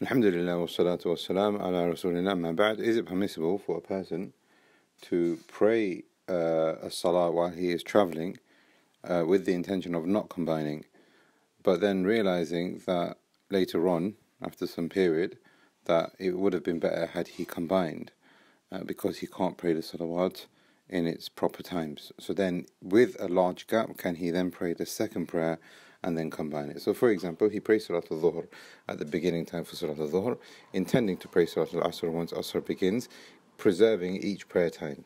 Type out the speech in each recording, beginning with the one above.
Alhamdulillah wassalatu wassalam ala rasulina amma ba'd. Is it permissible for a person to pray uh, a salah while he is traveling uh, with the intention of not combining, but then realizing that later on, after some period, that it would have been better had he combined uh, because he can't pray the salawat in its proper times. So then, with a large gap, can he then pray the second prayer and then combine it? So, for example, he prays Salat al Dhuhr at the beginning time for Salat al Dhuhr, intending to pray Salat al Asr once Asr begins, preserving each prayer time.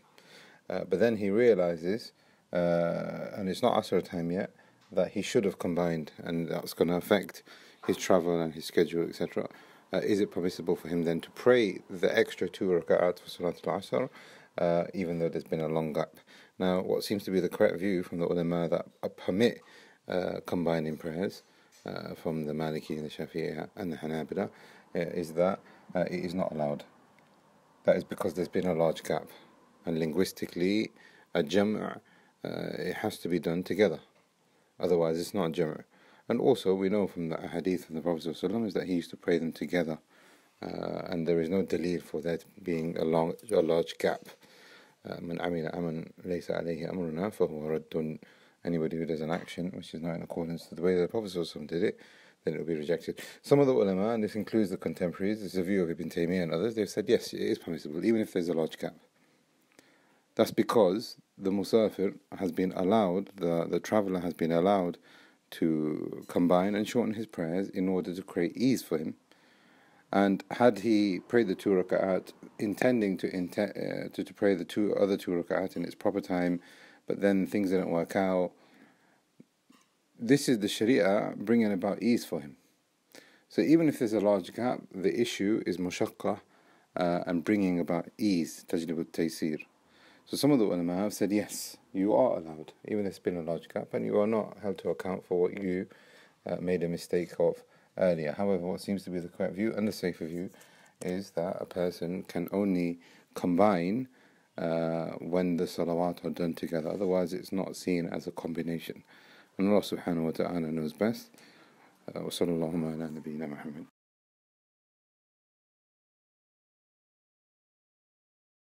Uh, but then he realizes, uh, and it's not Asr time yet, that he should have combined, and that's going to affect his travel and his schedule, etc. Uh, is it permissible for him then to pray the extra two rak'at for Salat al Asr? uh, even though there's been a long gap. Now, what seems to be the correct view from the ulama that permit uh, combining prayers uh, from the Maliki, the Shafi'i, and the Hanabila uh, is that uh, it is not allowed. That is because there's been a large gap, and linguistically, a jam' uh, it has to be done together. Otherwise, it's not a jam'. And also, we know from the hadith of the Prophet is that he used to pray them together. Uh, and there is no delay for that being a long, a large gap من عمل ليس عليه أمرنا فهو رد anybody who does an action which is not in accordance to the way that the Prophet ﷺ did it then it will be rejected. Some of the ulama, and this includes the contemporaries, this is a view of Ibn Taymiyyah and others, they've said yes, it is permissible, even if there's a large gap. That's because the musafir has been allowed, the, the traveller has been allowed to combine and shorten his prayers in order to create ease for him and had he prayed the two rak'at, intending to, uh, to, to pray the two other two rak'at in its proper time, but then things didn't work out, this is the Sharia bringing about ease for him. So even if there's a large gap, the issue is mushaqqah uh, and bringing about ease, tajlib al-taysir. So some of the ulama have said, yes, you are allowed, even if it's been a large gap, and you are not held to account for what you uh, made a mistake of earlier. However, what seems to be the correct view and the safer view is that a person can only combine uh, when the salawat are done together. Otherwise, it's not seen as a combination. And Allah subhanahu wa ta'ala knows best. وصلى الله على نبينا محمد